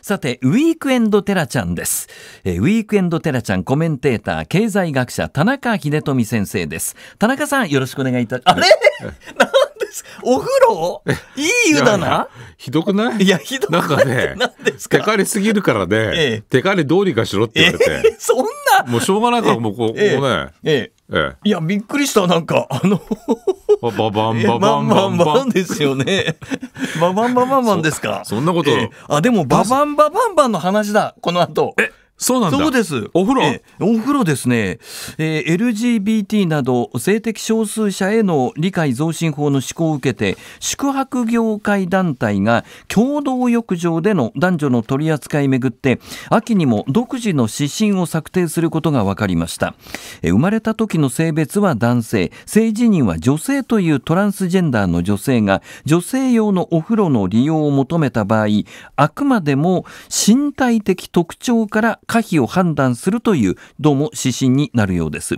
さて、ウィークエンドテラちゃんです。えウィークエンドテラちゃんコメンテーター、経済学者、田中秀富先生です。田中さん、よろしくお願いいたあれ なんですお風呂いい湯だなひどくないいや、ひどくない。なんかね、ですかテカリすぎるからね、ええ、テカリどうにかしろって言われて。ええ、そんなもうしょうがないから、もうこう、ええ、もうね。ええええ、いや、びっくりした、なんか、あの、バババンババンバンバンですよね。ババンババンバンですか。そんなこと、ええ、あ、でも、ババンババンバンの話だ、この後。えそうなんそうです。お風呂お風呂ですね、えー、LGBT など性的少数者への理解増進法の施行を受けて、宿泊業界団体が共同浴場での男女の取り扱いめぐって、秋にも独自の指針を策定することが分かりました。えー、生まれた時の性別は男性、性自認は女性というトランスジェンダーの女性が女性用のお風呂の利用を求めた場合、あくまでも身体的特徴から可否を判断するというどうも指針になるようです、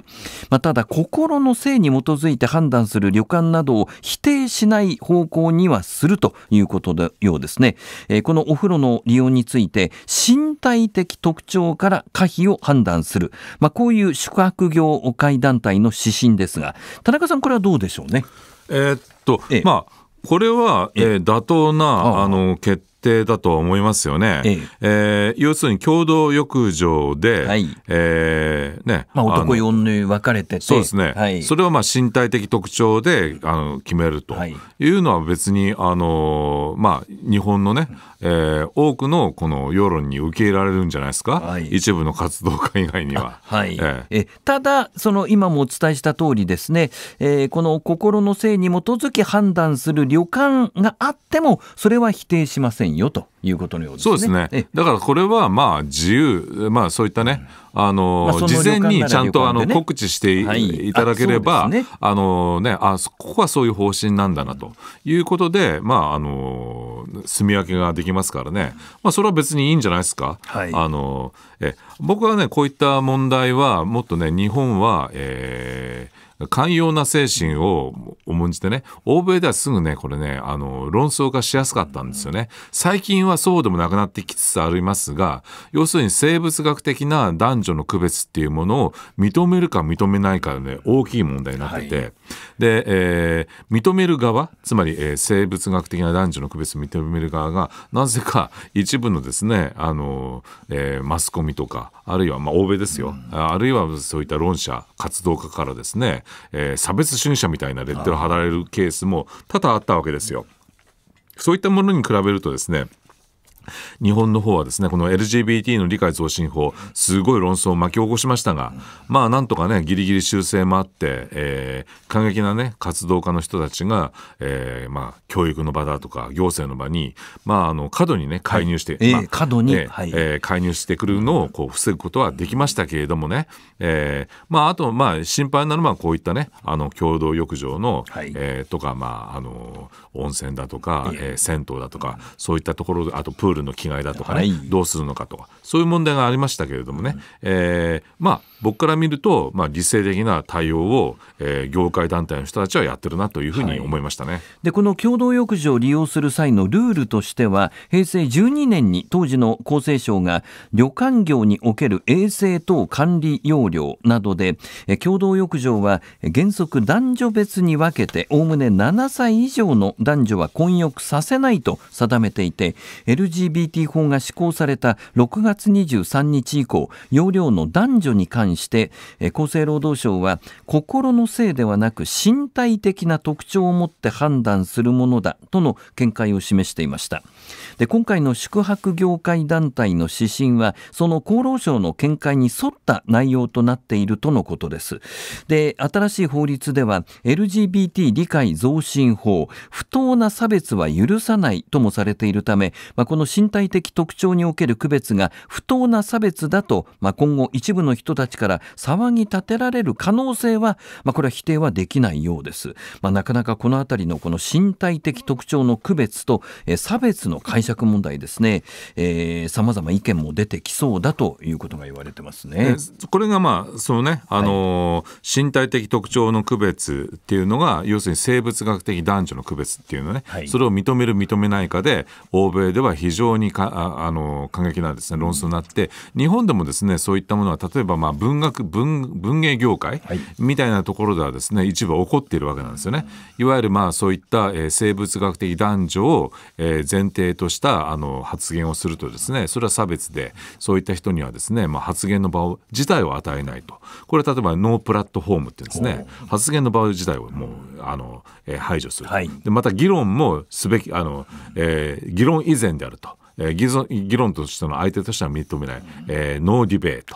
まあ、ただ心の性に基づいて判断する旅館などを否定しない方向にはするということのようですね、えー、このお風呂の利用について身体的特徴から可否を判断する、まあ、こういう宿泊業会団体の指針ですが田中さんこれはどうでしょうねえー、っと、ええ、まあこれは、えー、妥当なあの決定だと思いますよね。えええー、要するに共同浴場で、はいえーねまあ、男4女分かれててそうですね、はい、それはまあ身体的特徴であの決めるというのは別にあの、まあ、日本のね、えー、多くのこの世論に受け入れられるんじゃないですか、はい、一部の活動家以外には。はい、ええ、ただその今もお伝えした通りですね、えー、この心の性に基づき判断する旅館があってもそれは否定しませんよと。いうことのようです、ね、そうですねだからこれはまあ自由、まあ、そういったね、うん、あの、まあ、事前にちゃんとあの告知していただければ、はい、あ、ね、あのねあここはそういう方針なんだなということで、まああの住み分けができますからね、まあ、それは別にいいんじゃないですか。はい、あのえ僕はねこういった問題はもっとね日本は、えー、寛容な精神を重んじてね、欧米ではすぐね、これね、あの、論争化しやすかったんですよね。最近はそうでもなくなってきつつありますが、要するに生物学的な男女の区別っていうものを認めるか認めないかね、大きい問題になってて、はい、で、えー、認める側、つまり、えー、生物学的な男女の区別を認める側が、なぜか一部のですね、あの、えー、マスコミとか、あるいは、まあ、欧米ですよ、あるいはそういった論者、活動家からですね、えー、差別主義者みたいなレッテルを貼られるケースも多々あったわけですよ。そういったものに比べるとですね日本の方はですねこの LGBT の理解増進法すごい論争を巻き起こしましたが、まあなんとかねギリギリ修正もあって、えー、過激なね活動家の人たちが、えー、まあ教育の場だとか行政の場にまああの過度にね介入して、はいえー、過度に、えーえー、介入してくるのをこう防ぐことはできましたけれどもね、えー、まああとまあ心配なのはこういったねあの共同浴場の、はい、えー、とかまああの温泉だとか、えー、銭湯だとかそういったところあとプールルの着替えだとかね、はい、どうするのかとかそういう問題がありましたけれどもね、うん、えー、まあ僕から見ると、まあ、理性的な対応を、えー、業界団体の人たちはやってるなというふうに思いましたね、はい、でこの共同浴場を利用する際のルールとしては平成12年に当時の厚生省が旅館業における衛生等管理要領などで共同浴場は原則男女別に分けておおむね7歳以上の男女は混浴させないと定めていて LGBT 法が施行された6月23日以降要領の男女に関関して、え厚生労働省は心のせいではなく身体的な特徴を持って判断するものだとの見解を示していましたで今回の宿泊業界団体の指針はその厚労省の見解に沿った内容となっているとのことですで新しい法律では LGBT 理解増進法不当な差別は許さないともされているため、まあ、この身体的特徴における区別が不当な差別だと、まあ、今後一部の人たちちから騒ぎ立てられる可能性は、まあ、これは否定はできないようです。まあ、なかなかこの辺りのこの身体的特徴の区別と、え差別の解釈問題ですね、えま様々意見も出てきそうだということが言われてますね。これがまあそのね、あのーはい、身体的特徴の区別っていうのが要するに生物学的男女の区別っていうのね、はい、それを認める認めないかで欧米では非常にかああの過激なですね論争になって、日本でもですねそういったものは例えばまあ文学文文芸業界、みたいなところではですね一部起こっているわけなんですよね。いわゆるまあそういった、え生物学的男女を、え前提としたあの発言をするとですねそれは差別でそういった人にはですね、まあ、発言の場を自体を与えないとこれ例えばノープラットフォームって言うんですね発言の場自体をもうあの、え排除する、はい、でまた議論もすべきあの、えー、議論以前であると。えー、議論としての相手としては認めない、えー、ノーディベート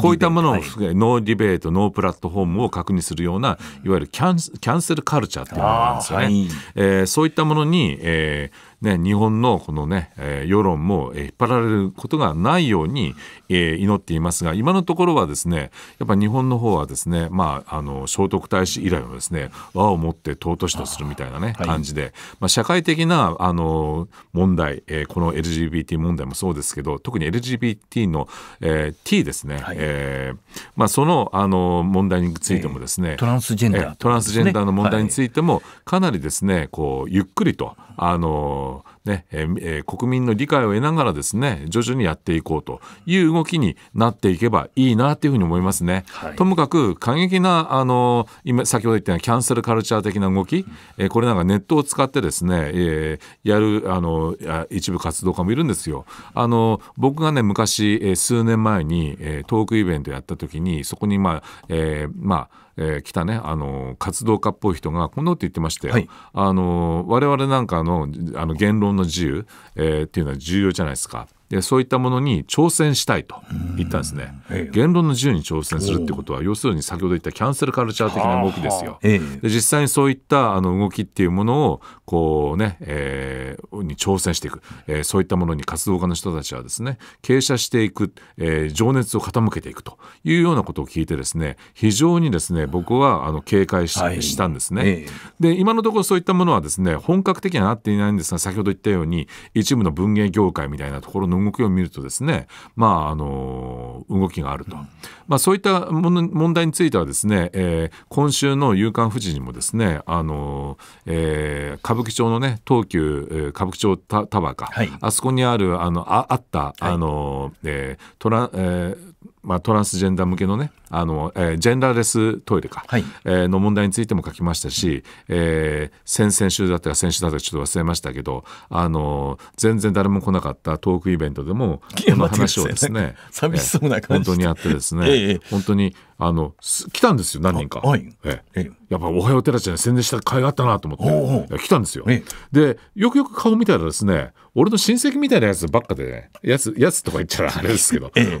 こういったものを、はい、ノーディベートノープラットフォームを確認するようないわゆるキャンキャンセルカルチャーっていうものなんですよね、はい、えー、そういったものに、えーね、日本のこのね、えー、世論も引っ張られることがないように、えー、祈っていますが、今のところはですね、やっぱ日本の方はですね、まあ、あの、聖徳太子以来のですね、和をもって尊しとするみたいなね、感じで、まあ、社会的な、あの、問題、えー、この LGBT 問題もそうですけど、特に LGBT の、えー、T ですね、はい、えー、まあ、その、あの、問題についてもですね、トランスジェンダー、ね、トランスジェンダーの問題についても、かなりですね、こう、ゆっくりと、あの、ねえー、国民の理解を得ながらですね徐々にやっていこうという動きになっていけばいいなというふうに思いますね。はい、ともかく過激なあの今先ほど言ったようなキャンセルカルチャー的な動き、これなんかネットを使ってですね、えー、やるあの一部活動家もいるんですよ。あの僕がね昔数年前にトークイベントやった時にそこにまあ、えー、まあえー、来たねあの活動家っぽい人がこんなこと言ってましたよ、はい、あの我々なんかのあの言論の自由、えー、っていうのは重要じゃないですか。でそういったものに挑戦したいと言ったんですね、言論の自由に挑戦するってことは要するに先ほど言ったキャンセルカルチャー的な動きですよ、で実際にそういったあの動きっていうものをこうね、えー、に挑戦していく、えー、そういったものに活動家の人たちはですね傾斜していく、えー、情熱を傾けていくというようなことを聞いてですね非常にですね僕はあの警戒しはい、したんですね、ええ、で今のところそういったものはですね本格的にはなっていないんですが先ほど言ったように一部の文芸業界みたいなところの動きを見るとですね、まあ、あの動きがあると、うん、まあ、そういった問題についてはですね、えー、今週の「夕刊富士」にもですねあの、えー、歌舞伎町のね東急歌舞伎町タワーか、はい、あそこにあるあのああったあの、はい、えー、トラえーまあ、トランスジェンダー向けのね、あの、えー、ジェンダーレストイレか、はい、えー、の問題についても書きましたし、えー、先々週だったら先週だったらちょっと忘れましたけどあの全然誰も来なかったトークイベントでもこの話をですね寂しそうな感じ、えー、本当にやってですね、え本当にあの来たんですよ何人か、はいええ、やっぱ「おはようテラちゃん」宣伝した甲斐があったなと思って来たんですよ。でよくよく顔見たらですね俺の親戚みたいなやつばっかでねやつやつとか言っちゃあれですけど、ええ、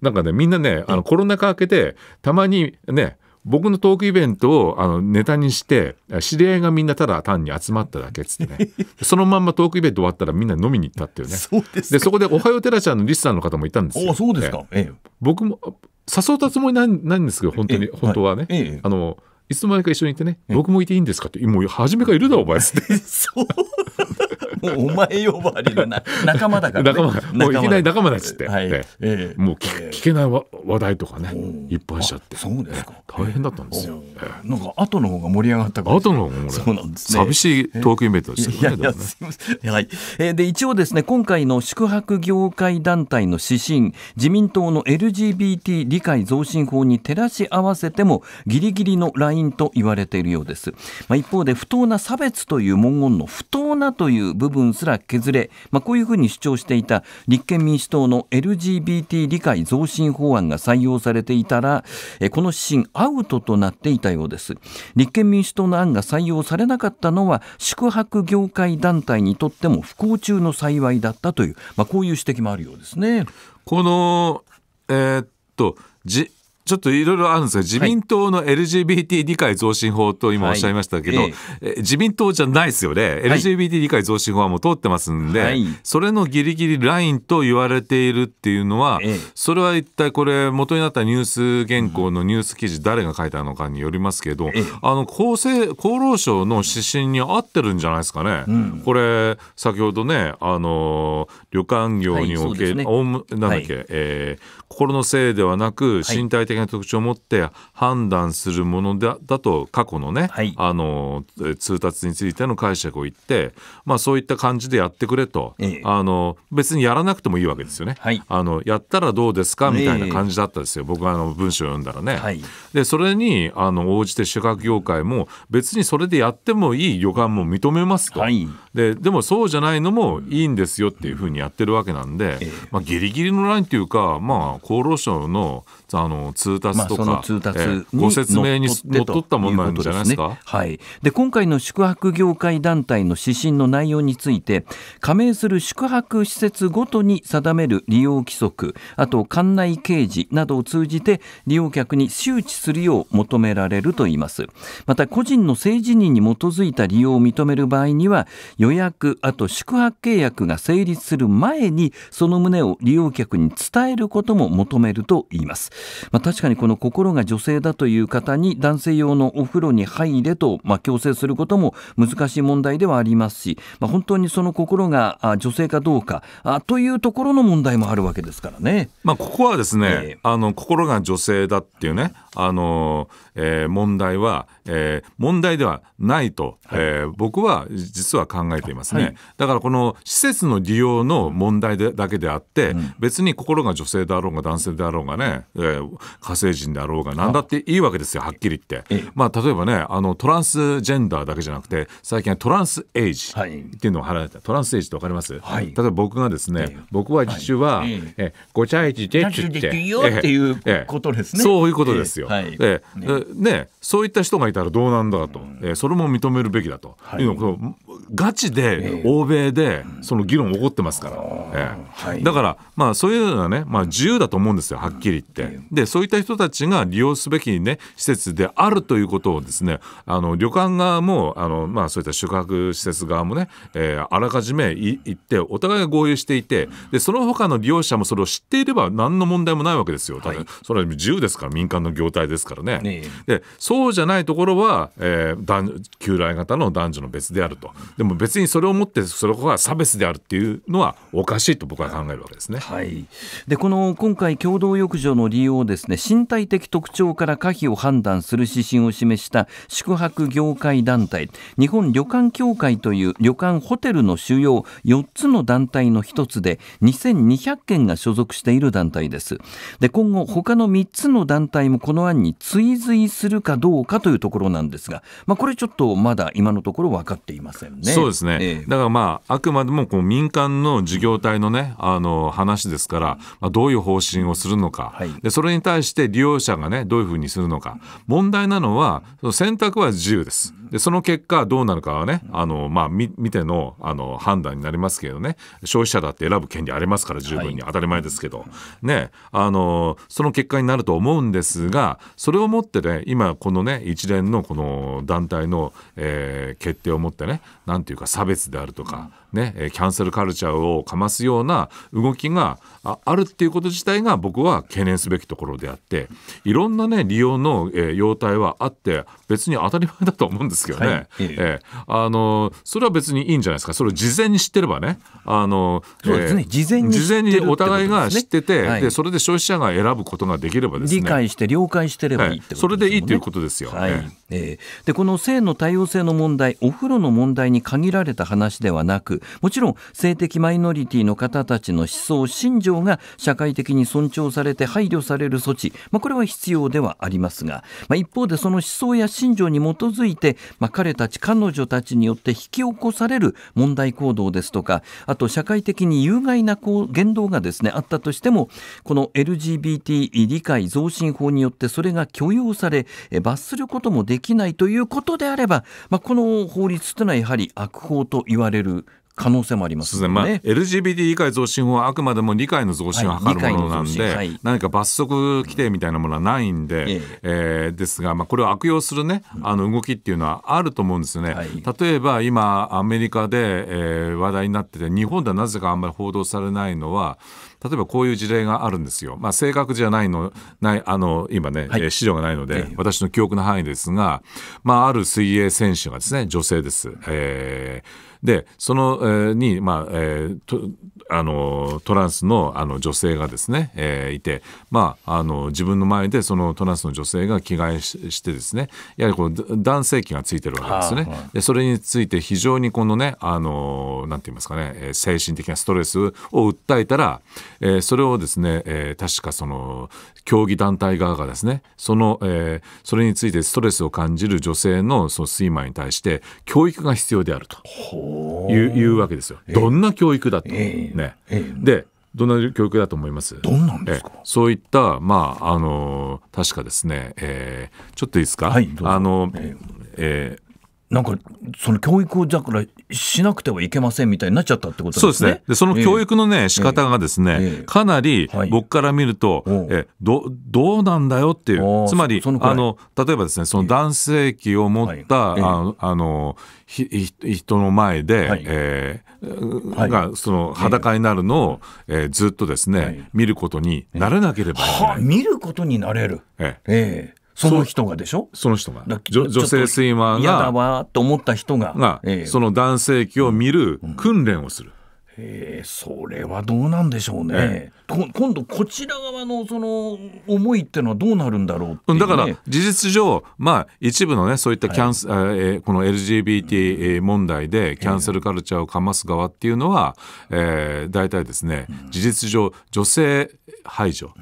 なんかねみんなねあのコロナ禍明けでたまにね僕のトークイベントをあのネタにして知り合いがみんなただ単に集まっただけっつってね そのまんまトークイベント終わったらみんな飲みに行ったっていうねそうですでそこで「おはようテラちゃん」のリスさんの方もいたんですよ。そうですか、ええ、僕も誘ったつもりないないんですけど本当に、ええ、本当はね。い、あのいつの間にか一緒にいてね、僕もいていいんですかって、もう初めからいるだお前っつって。そうもうお前呼ばわりのな仲間だから、ね、もういきなり仲間だっつって、はいええ、もう聞けない話題とかねいっぱいしちゃってそうですか大変だったんですよ、ええ、なんか後の方が盛り上がったから後の方が盛り上がった寂しいトークイベントですけどねはいえで一応ですね今回の宿泊業界団体の指針自民党の LGBT 理解増進法に照らし合わせてもギリギリのラインと言われているようです、まあ、一方で不当な差別という文言の不当なという部分分すら削れ、まあ、こういうふうに主張していた立憲民主党の LGBT 理解増進法案が採用されていたら、えこの指針アウトとなっていたようです立憲民主党の案が採用されなかったのは宿泊業界団体にとっても不幸中の幸いだったという、まあ、こういう指摘もあるようですね。この、えー、っとじちょっといろいろあるんですが自民党の LGBT 理解増進法と今おっしゃいましたけど、はいえー、自民党じゃないですよね、LGBT 理解増進法はもう通ってますんで、はい、それのギリギリラインと言われているっていうのは、えそれは一体これ元になったニュース原稿のニュース記事誰が書いたのかによりますけど、え、あの厚生厚労省の指針に合ってるんじゃないですかね、うん、これ先ほどねあの旅館業における、はいね、なんだっけ、はい、えー、心のせいではなく身体的的な特徴を持って判断するものだだと過去のね、はい、あの通達についての解釈を言って、まあ、そういった感じでやってくれと、えあの別にやらなくてもいいわけですよね、はい、あのやったらどうですかみたいな感じだったですよ、え、僕はあの文章を読んだらね。はい、でそれにあの応じて宿泊業界も別にそれでやってもいい予感も認めますと、はい、ででもそうじゃないのもいいんですよっていうふうにやってるわけなんで、まあ、ギリギリのラインというか、まあ、厚労省のあの通達とか、まあ、その通達ご説明にのっとったものなんじゃないですか。はい、で今回の宿泊業界団体の指針の内容について加盟する宿泊施設ごとに定める利用規則あと館内掲示などを通じて利用客に周知するよう求められるといいますまた個人の性自認に基づいた利用を認める場合には予約あと宿泊契約が成立する前にその旨を利用客に伝えることも求めるといいます、まあ確かにこの心が女性だという方に男性用のお風呂に入れと、まあ、強制することも難しい問題ではありますし、まあ、本当にその心が女性かどうかあというところの問題もあるわけですからね。まあ、ここはですね、えー、あの心が女性だっていうねあの、えー、問題は、えー、問題ではないと、はい、えー、僕は実は考えていますね、はい、だからこの施設の利用の問題でだけであって、うん、別に心が女性であろうが男性であろうがね、えー、火星人であろうが何だっていいわけですよはっきり言って、まあ、例えばねあのトランスジェンダーだけじゃなくて最近はトランスエイジっていうのを払られた、トランスエイジって分かります、はい、例えば僕がですね、僕は実は、はい、えごちゃいちでってゅっていうことですね、そういうことですよ、はいねそういった人がいたらどうなんだと、えそれも認めるべきだというのを、ガチで欧米でその議論起こってますから、ええ、だから、まあ、そういうのはね、まあ、自由だと思うんですよはっきり言って。でそういった人たちが利用すべき、ね、施設であるということをですねあの旅館側もあの、まあ、そういった宿泊施設側もね、えー、あらかじめ行ってお互いが合意していてでその他の利用者もそれを知っていれば何の問題もないわけですよ。だからそれは自由ですから民間の業態ですからね。ねでそうじゃないところは、えー、旧来型の男女の別であると。でも別にそれをもってそれが差別であるっていうのはおかしいと僕は考えるわけですね。はい、でこの今回共同浴場の利用をですね身体的特徴から可否を判断する指針を示した宿泊業界団体日本旅館協会という旅館ホテルの主要4つの団体の1つで2200件が所属している団体です。で今後他の3つの団体もこの案に追随するかどうかというところなんですが、まあ、これちょっとまだ今のところ分かっていませんね。そうですね、えだからまああくまでもこう民間の事業体のねあの話ですから、まあ、どういう方針をするのか、はい、でそれに対して利用者がねどういうふうにするのか問題なのは選択は自由です。でその結果どうなるかはねあの、まあ、見てのあの判断になりますけどね消費者だって選ぶ権利ありますから十分に、はい、当たり前ですけど、ね、あのその結果になると思うんですがそれをもってね今このね一連のこの団体の、えー、決定をもってね何ていうか差別であるとか、ね、キャンセルカルチャーをかますような動きがあるっていうこと自体が僕は懸念すべきところであっていろんな、ね、利用の、え様態はあって別に当たり前だと思うんですけどね、はい、えー、あのそれは別にいいんじゃないですかそれを事前に知ってればねあの、事前に、ね、事前にお互いが知ってて、はい、でそれで消費者が選ぶことができればですね理解して了解してればいいってこと、それでいいということですよ、はい、えー、でこの性の多様性の問題お風呂の問題に限られた話ではなくもちろん性的マイノリティの方たちの思想信条が社会的に尊重されて配慮される措置、まあ、これは必要ではありますが、まあ、一方でその思想や信条に基づいて、まあ、彼たち彼女たちによって引き起こされる問題行動ですとかあと社会的に有害な言動がですねあったとしてもこの LGBT 理解増進法によってそれが許容され罰することもできないということであれば、まあ、この法律というのはやはり悪法と言われる可能性もあります、ね、まあ、LGBT 理解増進法はあくまでも理解の増進を図るものなんで、はいはい、何か罰則規定みたいなものはないんで、えええー、ですが、まあ、これを悪用する、ね、あの動きっていうのはあると思うんですよね。はい、例えば今アメリカで、えー、話題になってて日本ではなぜかあんまり報道されないのは例えばこういう事例があるんですよ。まあ、正確じゃないのないあの今ね、はい、資料がないので、え私の記憶の範囲ですが、まあ、ある水泳選手がですね女性です。えーでその、えに、まあえー、とあのトランスのあの女性がですね、えー、いて、まあ、あの自分の前でそのトランスの女性が着替えしてですねやはりこう男性器がついてるわけですね。でそれについて非常にこのねあのなんて言いますかね精神的なストレスを訴えたら、えー、それをですね、えー、確かその競技団体側がですねその、えー、それについてストレスを感じる女性のその睡魔に対して教育が必要であると。ほういういうわけですよ。どんな教育だと、ねでどんな教育だと思いますどんなんですか、そういった、まああの確かですね、えー、ちょっといいですか、はい、あの、ええなんかその教育をだからしなくてはいけませんみたいになっちゃったってことですね。そうですね。でその教育のね、えー、仕方がですね、えー、かなり僕から見ると、はい、えどどうなんだよっていうつまりのあの例えばですねその男性器を持った、はい、あのあのひ人の前で、はい、えーはい、がその裸になるのを、えー、ずっとですね、見ることになれなければいけない。見ることになれる。えええーその人がでしょその人が女性スイマーが嫌だわと思った人が、えー、その男性器を見る訓練をする、うんえそれはどうなんでしょうね、今度、こちら側のその思いっていうのはどうなるんだろう、ね、だから、事実上、まあ、一部のね、そういったキャンセ、はい、ー、この LGBT 問題でキャンセルカルチャーをかます側っていうのは、えー、大体ですね、事実上、女性排除、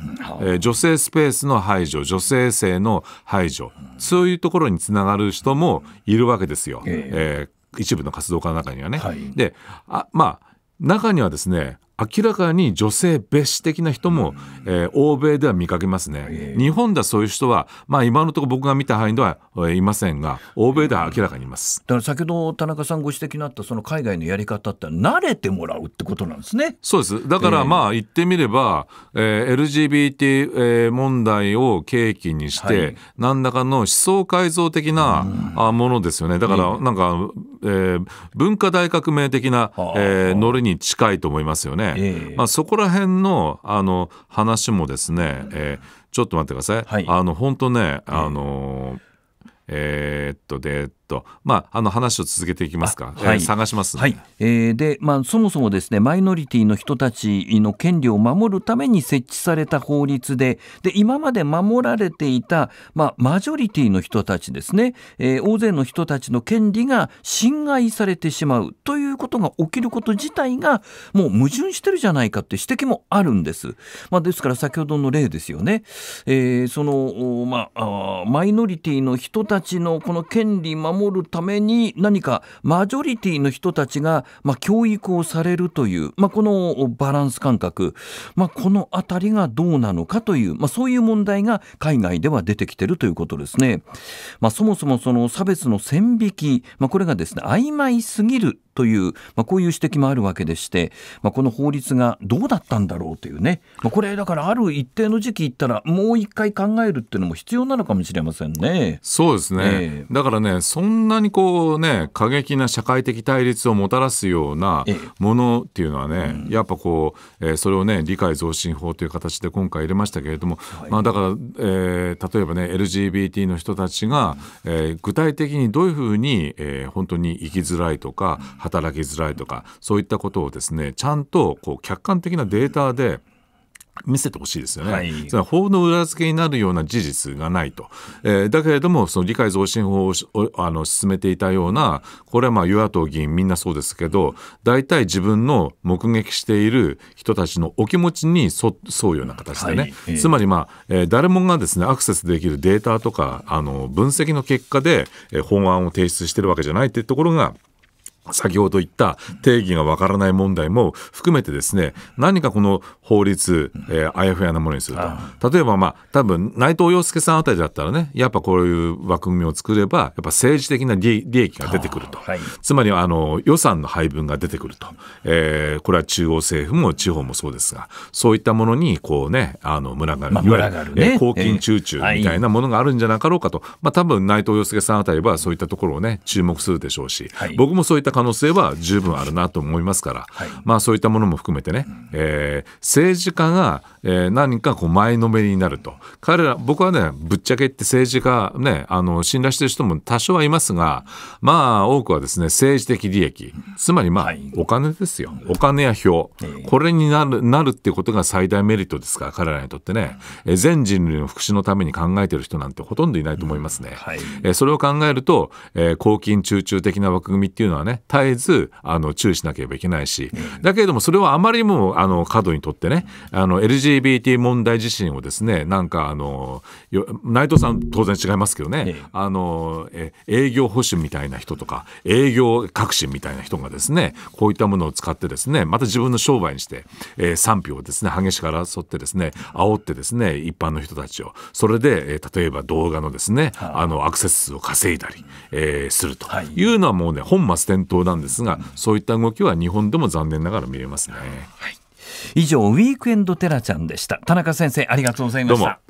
うん、えー、女性スペースの排除、女性性の排除、そういうところにつながる人もいるわけですよ、えー、一部の活動家の中にはね。はい、であまあ中にはですね明らかに女性蔑視的な人も、えー、欧米では見かけますね、日本ではそういう人は、まあ、今のところ僕が見た範囲では、えー、いませんが欧米では明らかにいます、だから先ほど田中さんご指摘のあったその海外のやり方って慣れてもらうってことなんですねそうですだからまあ言ってみれば、えー、LGBT、問題を契機にして、はい、何らかの思想改造的なものですよねだからなんかえー、文化大革命的な、えー、ノリに近いと思いますよね。えー、まあ、そこら辺のあの話もですね、えー、ちょっと待ってください。はい、あの本当ね、あのえー、っとでと、まあ、あの話を続けていきますか、はい、探します、ね、はい、えー、でまあ、そもそもですねマイノリティの人たちの権利を守るために設置された法律でで今まで守られていた、まあ、マジョリティの人たちですね、えー、大勢の人たちの権利が侵害されてしまうということが起きること自体がもう矛盾してるじゃないかって指摘もあるんです。まあ、ですから先ほどの例ですよね、えー、そのまあ、マイノリティの人たちのこの権利守守るために何かマジョリティの人たちが、まあ、教育をされるという、まあ、このバランス感覚、まあ、この辺りがどうなのかという、まあ、そういう問題が海外では出てきてるということですね。まあ、そもそもその差別の線引き、まあ、これがですね曖昧すぎるという、まあ、こういう指摘もあるわけでして、まあ、この法律がどうだったんだろうというね、まあ、これだからある一定の時期いったらもう一回考えるっていうのも必要なのかもしれませんね。そうですね、えー、だからねそんなにこうね過激な社会的対立をもたらすようなものっていうのはね、えー、やっぱこう、えー、それをね理解増進法という形で今回入れましたけれども、はい、まあ、だから、えー、例えばね LGBT の人たちが、えー、具体的にどういうふうに、えー、本当に生きづらいとか、うん働きづらいとかそういったことをですねちゃんとこう客観的なデータで見せてほしいですよね、はい、それ法の裏付けになるような事実がないと、えー、だけれどもその理解増進法をあの進めていたようなこれはまあ与野党議員みんなそうですけど大体自分の目撃している人たちのお気持ちに沿うような形でね、はいえー、つまり、まあえー、誰もがですねアクセスできるデータとかあの分析の結果で、えー、法案を提出してるわけじゃないってところが先ほど言った定義がわからない問題も含めてですね何かこの法律、えー、あやふやなものにすると例えばまあ多分内藤洋介さんあたりだったらねやっぱこういう枠組みを作ればやっぱ政治的な利益が出てくると、はい、つまりあの予算の配分が出てくると、えー、これは中央政府も地方もそうですがそういったものにこうねあの群がる、まあ、いわゆる、ね、公金中中みたいなものがあるんじゃなかろうかと、まあ、多分内藤洋介さんあたりはそういったところをね注目するでしょうし、はい、僕もそういったった可能性は十分あるなと思いますから、はい、まあそういったものも含めてね、うえー、政治家が、えー、何かこう前のめりになると彼ら僕はねぶっちゃけって政治家ねあの信頼してる人も多少はいますがまあ多くはですね政治的利益つまりまあ、お金ですよお金や票、これになるなるってことが最大メリットですから彼らにとってね、えー、全人類の福祉のために考えてる人なんてほとんどいないと思いますね。うはい、えー、それを考えると、えー、公金中中的な枠組みっていうのはね絶えず、あの、注意しなければいけないし、だけれども、それはあまりにも、あの、過度にとってね、あの、LGBT 問題自身をですね、なんか、あの、内藤さん、当然違いますけどね、あの、え営業保守みたいな人とか、営業革新みたいな人がですね、こういったものを使ってですね、また自分の商売にして、えー、賛否をですね、激しく争ってですね、煽ってですね、一般の人たちを、それで、えー、例えば動画のですね、あの、アクセス数を稼いだり、えー、するというのはもうね、本末転倒当なんですが、そういった動きは日本でも残念ながら見れますね。はい、以上ウィークエンドテラちゃんでした。田中先生ありがとうございました。